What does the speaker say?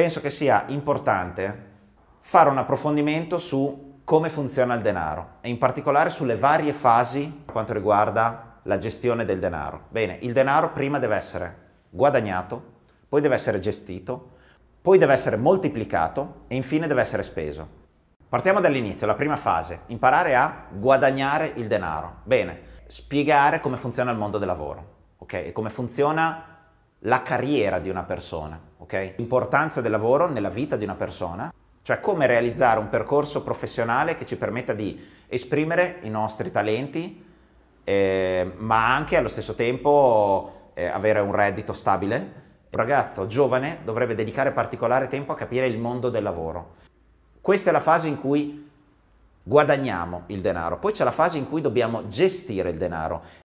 penso che sia importante fare un approfondimento su come funziona il denaro e in particolare sulle varie fasi per quanto riguarda la gestione del denaro. Bene, il denaro prima deve essere guadagnato, poi deve essere gestito, poi deve essere moltiplicato e infine deve essere speso. Partiamo dall'inizio, la prima fase, imparare a guadagnare il denaro. Bene, spiegare come funziona il mondo del lavoro, ok? E come funziona la carriera di una persona, ok? L'importanza del lavoro nella vita di una persona, cioè come realizzare un percorso professionale che ci permetta di esprimere i nostri talenti, eh, ma anche allo stesso tempo eh, avere un reddito stabile. Un ragazzo giovane dovrebbe dedicare particolare tempo a capire il mondo del lavoro. Questa è la fase in cui guadagniamo il denaro, poi c'è la fase in cui dobbiamo gestire il denaro